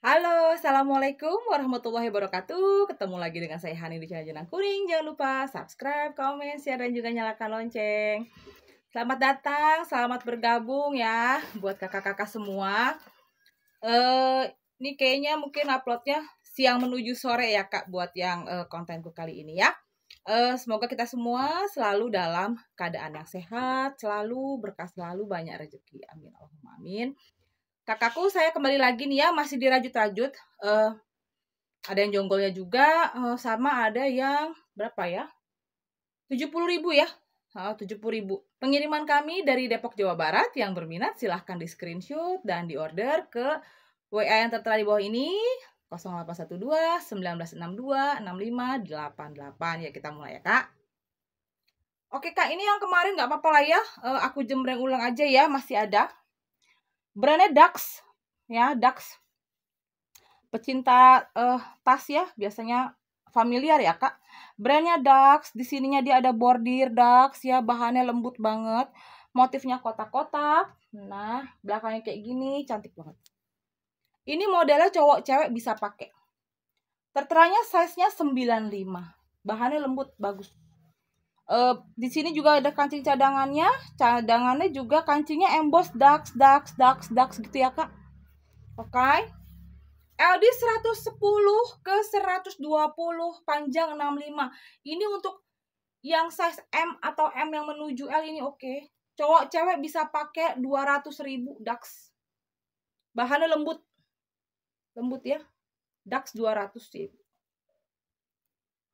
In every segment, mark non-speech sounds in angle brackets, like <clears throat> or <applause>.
Halo, Assalamualaikum warahmatullahi wabarakatuh Ketemu lagi dengan saya Hani di channel Jenang Kuning Jangan lupa subscribe, komen, share, dan juga nyalakan lonceng Selamat datang, selamat bergabung ya Buat kakak-kakak semua eh Ini kayaknya mungkin uploadnya siang menuju sore ya kak Buat yang eh, kontenku kali ini ya eh, Semoga kita semua selalu dalam keadaan yang sehat Selalu berkah, selalu banyak rezeki Amin, Allahumma amin kakakku saya kembali lagi nih ya masih dirajut-rajut uh, ada yang jonggolnya juga uh, sama ada yang berapa ya 70.000 ribu ya uh, 70 ribu pengiriman kami dari Depok Jawa Barat yang berminat silahkan di screenshot dan di order ke WA yang tertera di bawah ini 0812 1962 6588 ya kita mulai ya kak Oke kak ini yang kemarin nggak apa-apa lah ya eh, aku jembreng ulang aja ya masih ada Brandnya Dax, ya Dax. Pecinta uh, tas ya, biasanya familiar ya kak. Brandnya Dax, di sininya dia ada bordir Dax ya, bahannya lembut banget. Motifnya kotak-kotak, nah belakangnya kayak gini, cantik banget. Ini modelnya cowok cewek bisa pakai. Terteranya size-nya 95. Bahannya lembut, bagus. Uh, di sini juga ada kancing cadangannya. Cadangannya juga kancingnya emboss dax dax dax dax gitu ya, Kak. Oke. Okay. LD 110 ke 120 panjang 65. Ini untuk yang size M atau M yang menuju L ini oke. Okay. Cowok cewek bisa pakai ribu dax. Bahannya lembut. Lembut ya. Dax 200 ribu.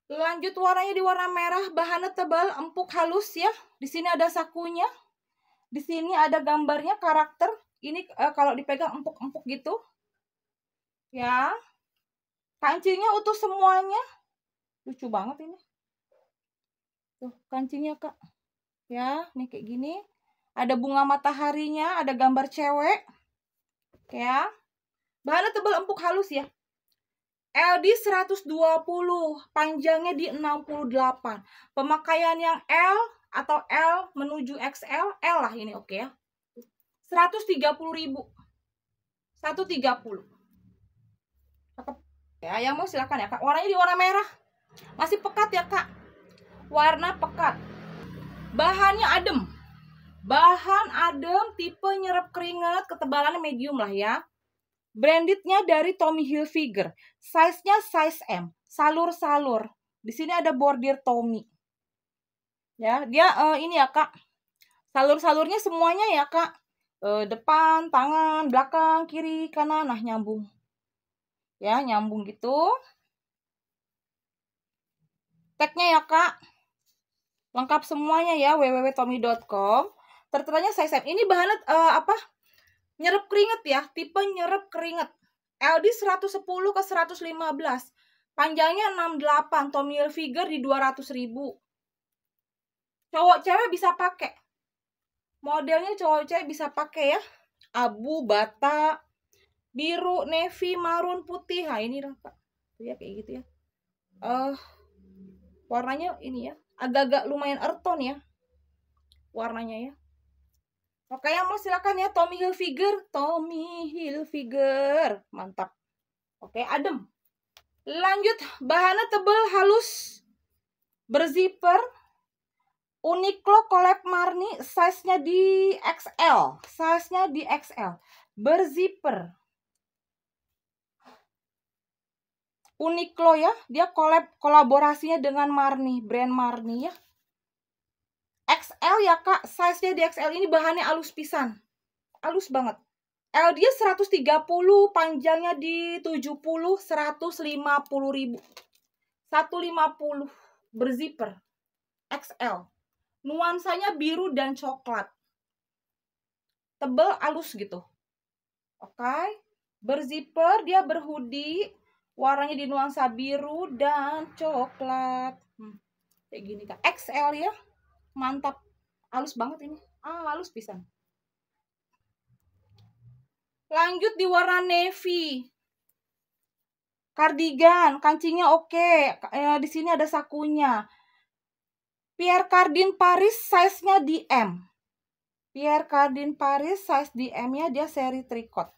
Lanjut warnanya di warna merah, bahannya tebal, empuk, halus ya. Di sini ada sakunya. Di sini ada gambarnya karakter. Ini e, kalau dipegang empuk-empuk gitu. Ya. Kancingnya utuh semuanya. Lucu banget ini. Tuh, kancingnya, Kak. Ya, nih kayak gini. Ada bunga mataharinya, ada gambar cewek. Ya. Bahannya tebal, empuk, halus ya. LD 120, panjangnya di 68. Pemakaian yang L atau L menuju XL, L lah ini oke okay ya. 130 ribu. 130. Cakep. Ya, yang mau silakan ya, Kak. Warnanya di warna merah. Masih pekat ya, Kak. Warna pekat. Bahannya adem. Bahan adem, tipe nyerap keringat, ketebalannya medium lah ya. Brandednya dari Tommy Hilfiger. Size-nya size M. Salur-salur. Di sini ada bordir Tommy. Ya, dia uh, ini ya, Kak. Salur-salurnya semuanya ya, Kak. Uh, depan, tangan, belakang, kiri, kanan. Nah, nyambung. Ya, nyambung gitu. Tagnya ya, Kak. Lengkap semuanya ya, www.tommy.com. Terteranya size M. Ini bahan uh, eh, apa? Nyerap keringet ya, tipe nyerap keringet, LD 110 ke 115. Panjangnya 68, Tommy Hilfiger di 200 ribu. Cowok cewek bisa pakai. Modelnya cowok cewek bisa pakai ya. Abu, bata, biru, navy, marun, putih. Nah, ini rata. Tuh ya kayak gitu ya. Eh uh, warnanya ini ya, agak-agak lumayan earth tone ya. Warnanya ya. Oke, yang mau silakan ya Tommy Hilfiger, Tommy Hilfiger. Mantap. Oke, adem. Lanjut, bahannya tebal halus berzipper. Uniqlo Collab Marni size-nya di XL, size-nya di XL. Berzipper. Uniqlo ya, dia kolab kolaborasinya dengan Marni, brand Marni ya. XL ya kak, size-nya di XL ini bahannya alus pisan. Alus banget. L dia 130, panjangnya di 70, 150 ribu. 150 berzipper XL. Nuansanya biru dan coklat. Tebel, alus gitu. Oke. Okay. Berziper, dia berhudi, Warnanya di nuansa biru dan coklat. Hmm. Kayak gini kak. XL ya mantap halus banget ini ah halus pisang. lanjut di warna navy kardigan kancingnya oke okay. eh, di sini ada sakunya Pierre Cardin Paris size-nya dm, M Pierre Cardin Paris size dm nya dia seri tricot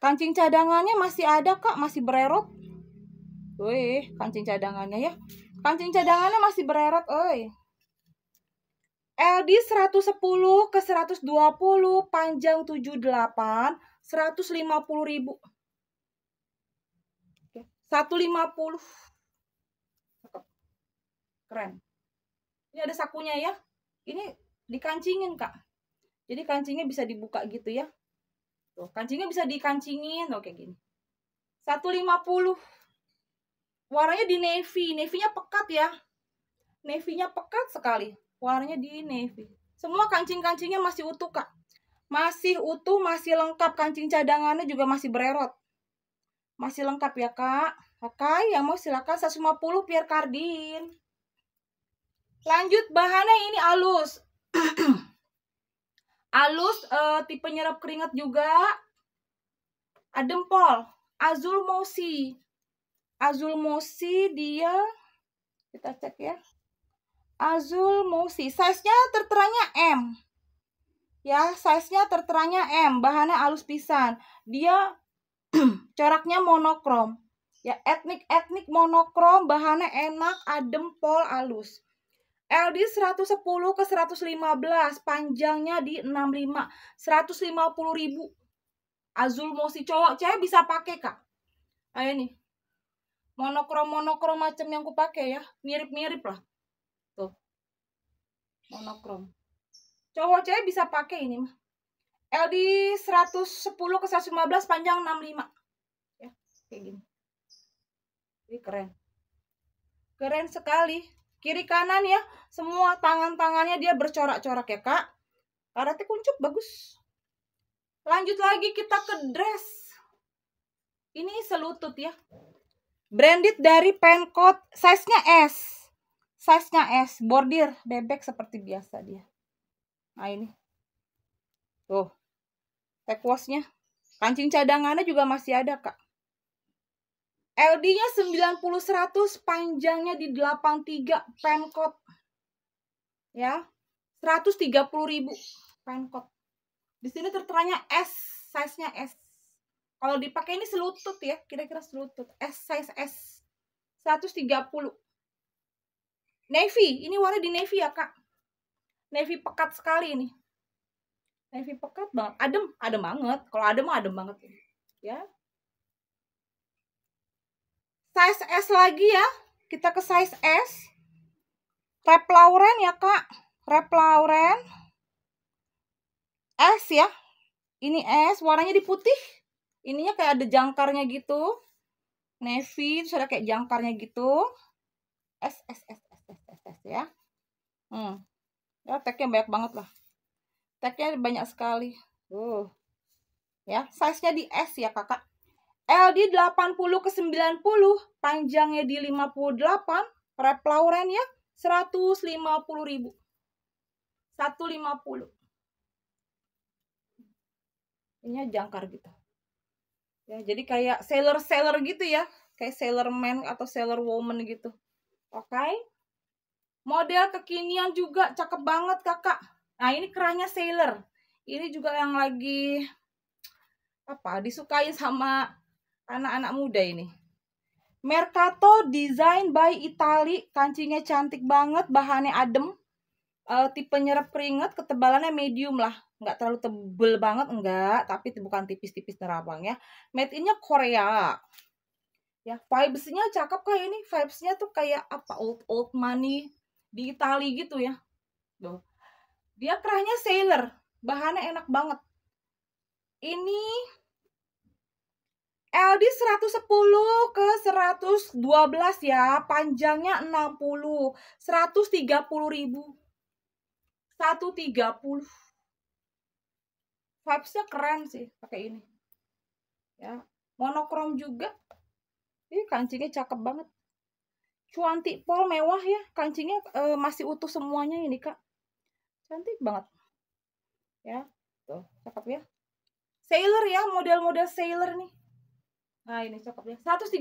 kancing cadangannya masih ada kak masih bererot wih kancing cadangannya ya Pancing cadangannya masih bereret, oi. LD 110 ke 120 panjang 78 150 ribu 150 keren ini ada sakunya ya ini dikancingin kak jadi kancingnya bisa dibuka gitu ya tuh kancingnya bisa dikancingin oke gini 150 warnanya di navy navy-nya pekat ya navy-nya pekat sekali warnanya di navy semua kancing-kancingnya masih utuh kak masih utuh masih lengkap kancing cadangannya juga masih bererot masih lengkap ya kak oke yang mau silakan 150 pier kardin lanjut bahannya ini alus alus uh, tipe nyerap keringat juga adempol azul mosi Azul Musi dia kita cek ya. Azul Musi, size-nya terteranya M. Ya, size-nya terteranya M, bahannya alus pisan. Dia <clears throat> coraknya monokrom. Ya, etnik-etnik monokrom, bahannya enak, adem, pol, alus. LD 110 ke 115, panjangnya di 65, 150 ribu. Azul Musi cowok, cewek bisa pakai, Kak. Ayo nah, nih, monokrom monokrom macam yang kupakai ya mirip mirip lah tuh monokrom cowok cewek bisa pakai ini mah LD 110 ke 115 panjang 65 ya kayak gini ini keren keren sekali kiri kanan ya semua tangan tangannya dia bercorak-corak ya kak karate kuncup bagus lanjut lagi kita ke dress ini selutut ya Branded dari Pencot, size-nya S. Size-nya S, bordir bebek seperti biasa dia. Nah ini. Tuh. Tag nya Kancing cadangannya juga masih ada, Kak. LD-nya 90-100, panjangnya di 83, pencot. Ya. 130.000 pencot. Di sini terteranya S, size-nya S. Kalau dipakai ini selutut ya, kira-kira selutut. S size S. 130. Navy, ini warna di navy ya, Kak. Navy pekat sekali ini. Navy pekat banget. Adem, adem banget. Kalau adem adem banget ini. Ya. Size S lagi ya. Kita ke size S. Rep Lauren ya, Kak. Rep Lauren. S ya. Ini S, warnanya di putih ininya kayak ada jangkarnya gitu navy terus ada kayak jangkarnya gitu s s s s s s, s ya hmm ya tagnya banyak banget lah tagnya banyak sekali uh ya size nya di s ya kakak L di 80 ke 90 panjangnya di 58 rep lauren ya 150 ribu 150 ini jangkar gitu ya jadi kayak seller-seller gitu ya kayak seller man atau seller woman gitu oke okay? model kekinian juga cakep banget kakak nah ini kerahnya sailor ini juga yang lagi apa disukai sama anak-anak muda ini Mercato design by Itali kancingnya cantik banget bahannya adem uh, tipe nyerap keringet ketebalannya medium lah nggak terlalu tebel banget enggak tapi bukan tipis-tipis nerabang ya made innya Korea ya vibesnya cakep kayak ini vibesnya tuh kayak apa old old money di Itali gitu ya tuh dia kerahnya sailor bahannya enak banget ini LD 110 ke 112 ya panjangnya 60 130 ribu 130 vibesnya keren sih pakai ini ya monokrom juga ini kancingnya cakep banget cuantik pol mewah ya kancingnya e, masih utuh semuanya ini kak cantik banget ya tuh cakep ya sailor ya model-model sailor nih nah ini cakep ya 130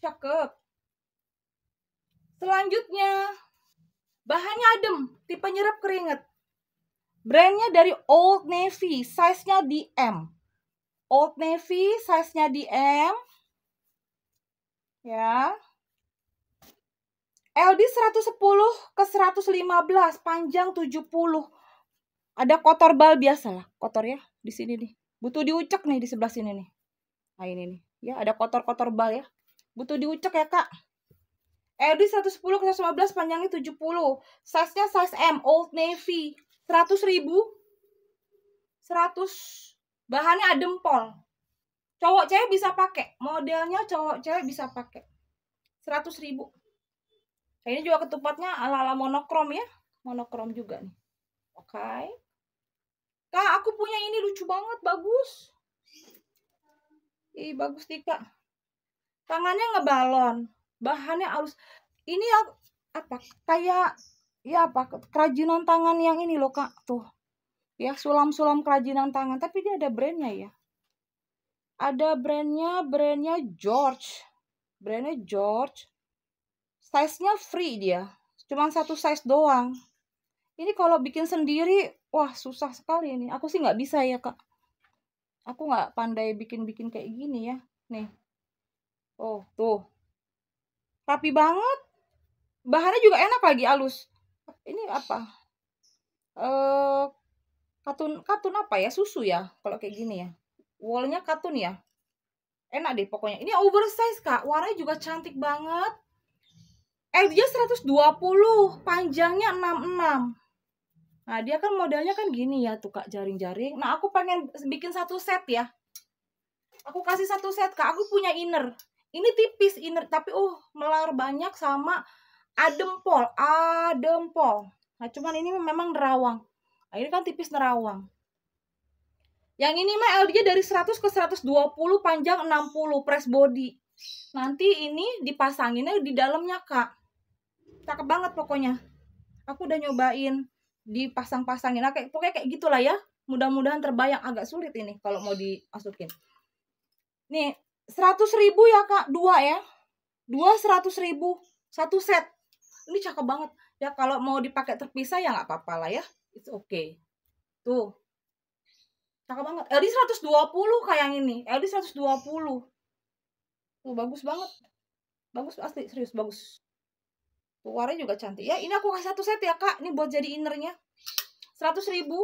cakep selanjutnya bahannya adem tipe nyerap keringet Brandnya dari Old Navy, size-nya di M. Old Navy, size-nya di M. Ya. LD 110 ke 115, panjang 70. Ada kotor bal biasa lah, kotor ya di sini nih. Butuh diucek nih di sebelah sini nih. Nah ini nih, ya ada kotor-kotor bal ya. Butuh diucek ya kak. LD 110 ke 115 panjangnya 70. Size-nya size M, Old Navy seratus ribu seratus bahannya adem pol cowok cewek bisa pakai modelnya cowok cewek bisa pakai seratus ribu ini juga ketupatnya ala ala monokrom ya monokrom juga nih oke okay. kak aku punya ini lucu banget bagus ih bagus tika tangannya ngebalon bahannya halus ini ya, apa kayak ya apa kerajinan tangan yang ini loh kak tuh ya sulam-sulam kerajinan tangan tapi dia ada brandnya ya ada brandnya brandnya George brandnya George size-nya free dia cuma satu size doang ini kalau bikin sendiri wah susah sekali ini aku sih nggak bisa ya kak aku nggak pandai bikin-bikin kayak gini ya nih oh tuh rapi banget bahannya juga enak lagi alus ini apa eh katun katun apa ya susu ya kalau kayak gini ya wallnya katun ya enak deh pokoknya ini oversize kak warnanya juga cantik banget eh dia 120 panjangnya 66 nah dia kan modelnya kan gini ya tuh kak jaring-jaring nah aku pengen bikin satu set ya aku kasih satu set kak aku punya inner ini tipis inner tapi uh melar banyak sama adem pol adem pol nah cuman ini memang nerawang nah, ini kan tipis nerawang yang ini mah LD dari 100 ke 120 panjang 60 press body nanti ini dipasanginnya di dalamnya kak cakep banget pokoknya aku udah nyobain dipasang-pasangin nah, kayak pokoknya kayak gitulah ya mudah-mudahan terbayang agak sulit ini kalau mau dimasukin nih 100 ribu ya kak dua ya dua 100 ribu satu set ini cakep banget ya kalau mau dipakai terpisah ya nggak apa-apa lah ya it's okay tuh cakep banget LD 120 kayak yang ini LD 120 tuh bagus banget bagus asli serius bagus tuh warnanya juga cantik ya ini aku kasih satu set ya kak ini buat jadi innernya 100 ribu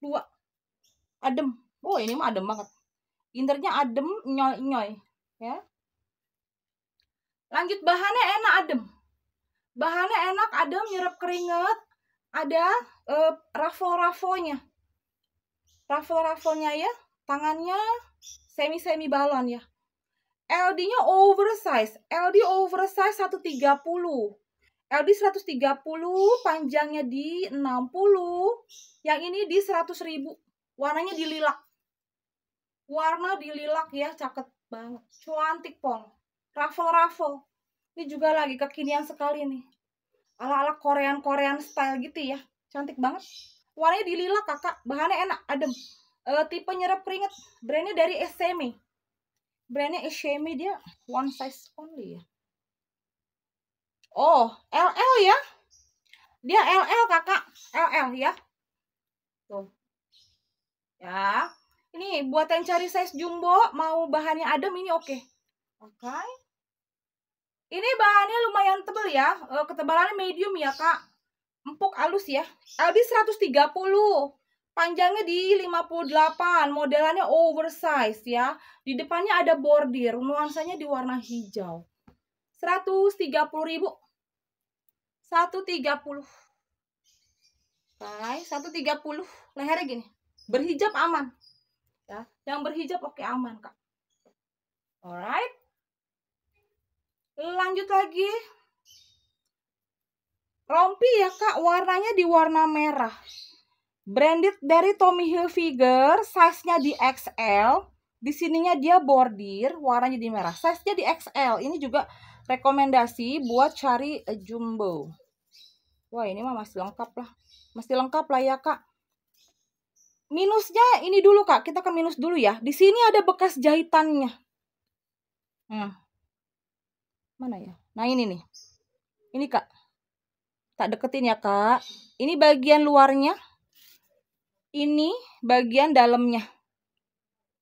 dua adem oh ini mah adem banget innernya adem nyoy nyoy ya lanjut bahannya enak adem bahannya enak ada nyerap keringet, ada uh, eh, rafo rafonya rafo rafonya ya tangannya semi-semi balon ya LD-nya oversize LD oversize 130 LD 130 panjangnya di 60 yang ini di 100 ribu warnanya di lilak warna di lilak ya cakep banget cuantik pol rafo rafo ini juga lagi kekinian sekali nih. Ala-ala Korean-Korean style gitu ya. Cantik banget. Warnanya di kakak. Bahannya enak, adem. E, tipe nyerap keringet. Brandnya dari SME Brandnya SME dia one size only ya. Oh, LL ya. Dia LL kakak. LL ya. Tuh. Ya. Ini buat yang cari size jumbo, mau bahannya adem ini oke. Okay. Oke. Okay. Ini bahannya lumayan tebel ya. Eh, ketebalannya medium ya, Kak. Empuk halus ya. Aldi 130. Panjangnya di 58. Modelannya oversize ya. Di depannya ada bordir. Nuansanya di warna hijau. 130 ribu. 130. Baik. 130. Lehernya gini. Berhijab aman. Ya. Yang berhijab oke okay, aman, Kak. Alright lanjut lagi rompi ya kak warnanya di warna merah branded dari Tommy Hilfiger size-nya di XL di sininya dia bordir warnanya di merah size-nya di XL ini juga rekomendasi buat cari jumbo wah ini mah masih lengkap lah masih lengkap lah ya kak minusnya ini dulu kak kita ke minus dulu ya di sini ada bekas jahitannya hmm mana ya nah ini nih ini kak tak deketin ya kak ini bagian luarnya ini bagian dalamnya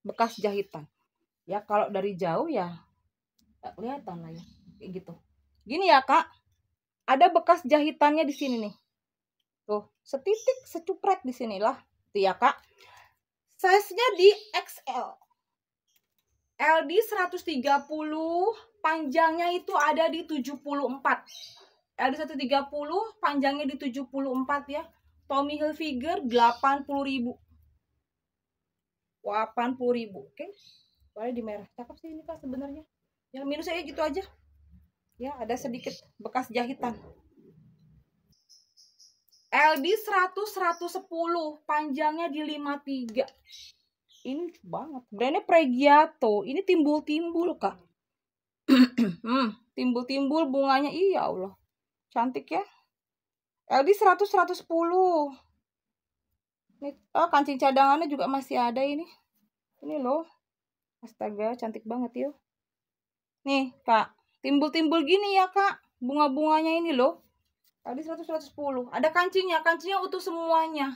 bekas jahitan ya kalau dari jauh ya tak kelihatan lah ya kayak gitu gini ya kak ada bekas jahitannya di sini nih tuh setitik secupret di sinilah tuh ya kak size nya di XL LD 130 panjangnya itu ada di 74. LD 130 panjangnya di 74 ya. Tommy Hilfiger 80.000. 80.000, oke. Okay. di merah. Cakep sih ini pak sebenarnya. Yang minusnya gitu aja. Ya, ada sedikit bekas jahitan. LD 100 110 panjangnya di 53 ini lucu banget brandnya Pregiato ini timbul-timbul kak. <clears throat> hmm, timbul-timbul bunganya iya Allah cantik ya LD 100 110 ini oh, kancing cadangannya juga masih ada ini ini loh astaga cantik banget yo nih kak timbul-timbul gini ya kak bunga-bunganya ini loh tadi 100 110 ada kancingnya kancingnya utuh semuanya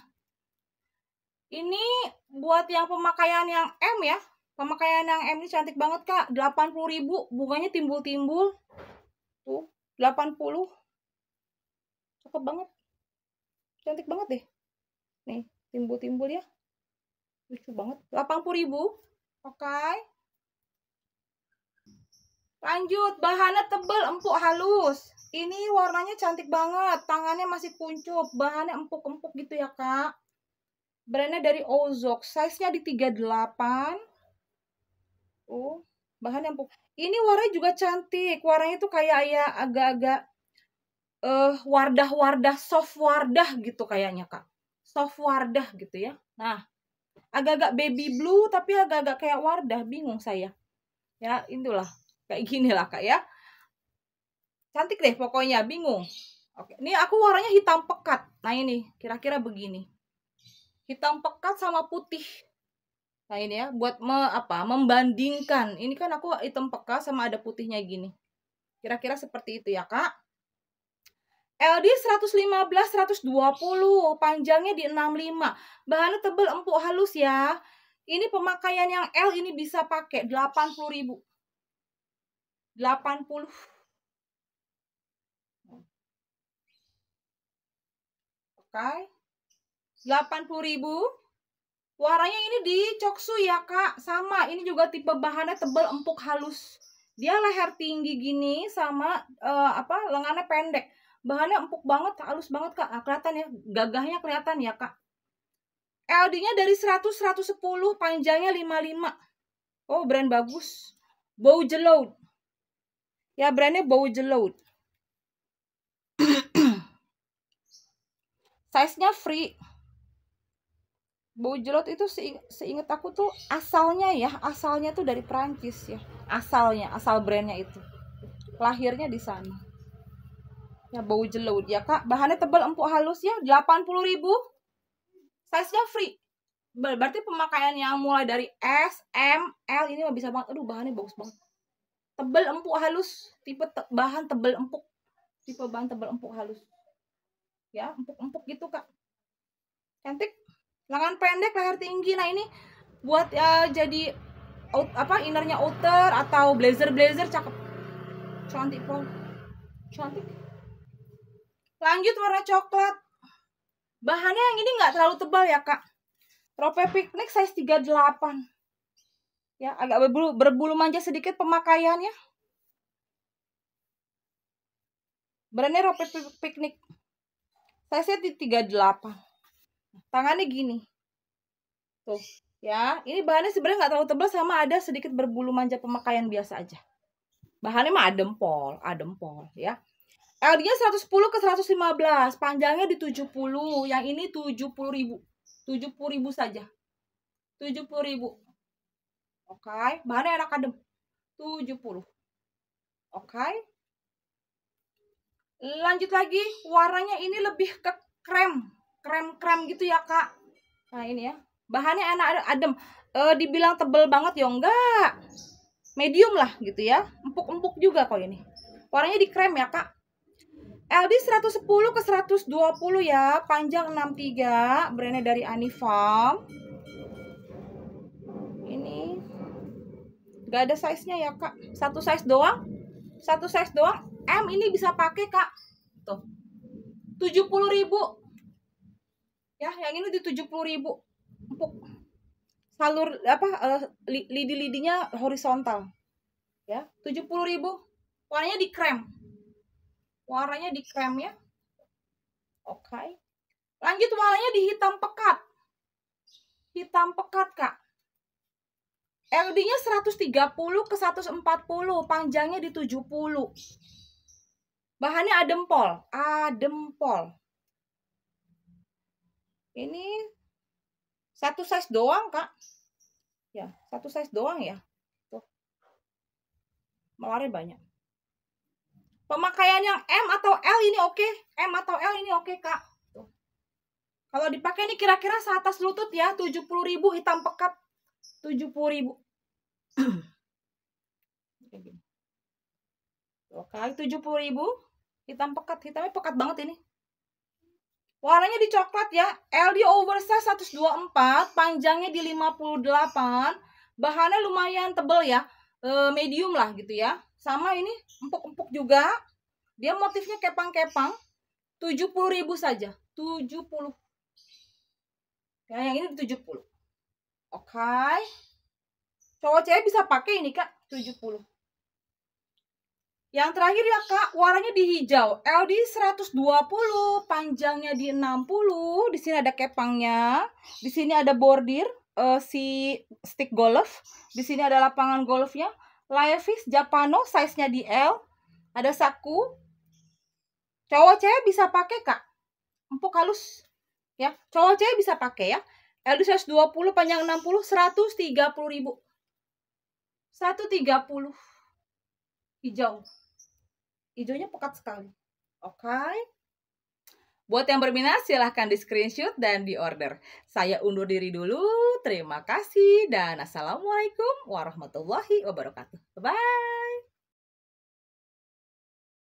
ini buat yang pemakaian yang M ya. Pemakaian yang M ini cantik banget, Kak. 80 ribu bunganya timbul-timbul. Tuh, 80. Cakep banget. Cantik banget deh. Nih, timbul-timbul ya. Lucu banget. 80 ribu Oke. Okay. Lanjut, bahannya tebel, empuk, halus. Ini warnanya cantik banget. Tangannya masih kuncup. Bahannya empuk-empuk gitu ya, Kak brandnya dari Ozok size-nya di 38 oh bahan yang ini warnanya juga cantik warnanya tuh kayak ya agak-agak uh, wardah-wardah soft wardah gitu kayaknya kak soft wardah gitu ya nah agak-agak baby blue tapi agak-agak kayak wardah bingung saya ya itulah kayak gini lah kak ya cantik deh pokoknya bingung oke ini aku warnanya hitam pekat nah ini kira-kira begini hitam pekat sama putih nah ini ya buat me, apa membandingkan ini kan aku hitam pekat sama ada putihnya gini kira-kira seperti itu ya kak LD 115 120 panjangnya di 65 bahannya tebel empuk halus ya ini pemakaian yang L ini bisa pakai 80 ribu 80 Oke okay. 80.000. Warnanya ini di Coksu ya, Kak. Sama, ini juga tipe bahannya tebal, empuk, halus. Dia leher tinggi gini sama uh, apa? lengannya pendek. Bahannya empuk banget, halus banget, Kak. Nah, kelihatan ya, gagahnya kelihatan ya, Kak. LD-nya dari 100 110, panjangnya 55. Oh, brand bagus. Bow Jeloud. Ya, brandnya Bow Jeloud. <clears throat> Size-nya free bau jelot itu seingat seinget aku tuh asalnya ya asalnya tuh dari Perancis ya asalnya asal brandnya itu lahirnya di sana ya bau jelot ya kak bahannya tebal empuk halus ya 80 ribu size nya free berarti pemakaian yang mulai dari S, M, L ini mah bisa banget aduh bahannya bagus banget tebel empuk halus tipe te bahan tebel empuk tipe bahan tebel empuk halus ya empuk empuk gitu kak cantik lengan pendek leher tinggi nah ini buat ya jadi out, apa innernya outer atau blazer blazer cakep cantik pol cantik lanjut warna coklat bahannya yang ini nggak terlalu tebal ya kak rope piknik size 38 ya agak berbulu berbulu manja sedikit pemakaiannya berani rope piknik size sih di 38 tangannya gini tuh ya ini bahannya sebenarnya nggak terlalu tebal sama ada sedikit berbulu manja pemakaian biasa aja bahannya mah adem pol adem pol ya LD-nya 110 ke 115 panjangnya di 70 yang ini 70 ribu 70 ribu saja 70 ribu oke okay. bahannya enak adem 70 oke okay. lanjut lagi warnanya ini lebih ke krem krem-krem gitu ya kak nah ini ya bahannya enak adem e, dibilang tebel banget ya enggak medium lah gitu ya empuk-empuk juga kok ini warnanya di krem ya kak LD 110 ke 120 ya panjang 63 brandnya dari Anifarm ini gak ada size-nya ya kak satu size doang satu size doang M ini bisa pakai kak tuh 70 ribu ya yang ini di tujuh puluh ribu empuk salur apa uh, eh, lidi lidinya horizontal ya tujuh puluh ribu warnanya di krem warnanya di krem ya oke okay. lanjut warnanya di hitam pekat hitam pekat kak LD-nya 130 ke 140, panjangnya di 70. Bahannya adempol, adempol. Ini satu size doang, Kak. Ya, satu size doang ya. Tuh. Mawarnya banyak. Pemakaian yang M atau L ini oke. M atau L ini oke, Kak. Tuh. Kalau dipakai ini kira-kira seatas lutut ya, 70 ribu hitam pekat. 70 ribu. Oke <clears throat> gini. Tuh, 70 ribu hitam pekat. Hitamnya pekat banget ini. Warnanya di coklat ya. LD oversize 124, panjangnya di 58. Bahannya lumayan tebel ya. E, medium lah gitu ya. Sama ini empuk-empuk juga. Dia motifnya kepang-kepang. 70.000 saja. 70. Ya, yang ini 70. Oke. Okay. Cowok cewek bisa pakai ini, Kak. 70. Yang terakhir ya kak, warnanya di hijau. LD 120, panjangnya di 60. Di sini ada kepangnya. Di sini ada bordir uh, si stick golf. Di sini ada lapangan golfnya. Laivis Japano, size-nya di L. Ada saku. Cowok cewek bisa pakai kak. Empuk halus. Ya, cowok cewek bisa pakai ya. LD 120, panjang 60, 130 ribu. 130 hijau hijaunya pekat sekali. Oke. Okay? Buat yang berminat silahkan di screenshot dan di order. Saya undur diri dulu. Terima kasih dan assalamualaikum warahmatullahi wabarakatuh. Bye. -bye.